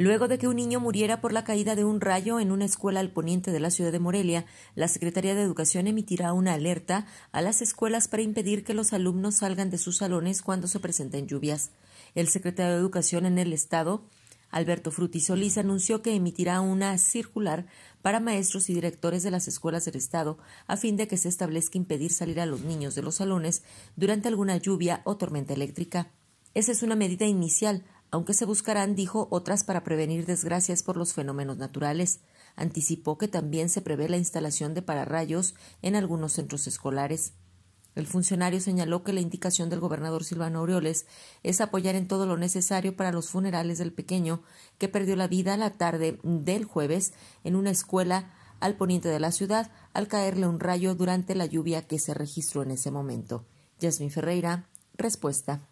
Luego de que un niño muriera por la caída de un rayo en una escuela al poniente de la ciudad de Morelia, la Secretaría de Educación emitirá una alerta a las escuelas para impedir que los alumnos salgan de sus salones cuando se presenten lluvias. El secretario de Educación en el Estado, Alberto Frutisolis, anunció que emitirá una circular para maestros y directores de las escuelas del Estado a fin de que se establezca impedir salir a los niños de los salones durante alguna lluvia o tormenta eléctrica. Esa es una medida inicial aunque se buscarán, dijo, otras para prevenir desgracias por los fenómenos naturales. Anticipó que también se prevé la instalación de pararrayos en algunos centros escolares. El funcionario señaló que la indicación del gobernador Silvano Aureoles es apoyar en todo lo necesario para los funerales del pequeño que perdió la vida la tarde del jueves en una escuela al poniente de la ciudad al caerle un rayo durante la lluvia que se registró en ese momento. Yasmin Ferreira, respuesta.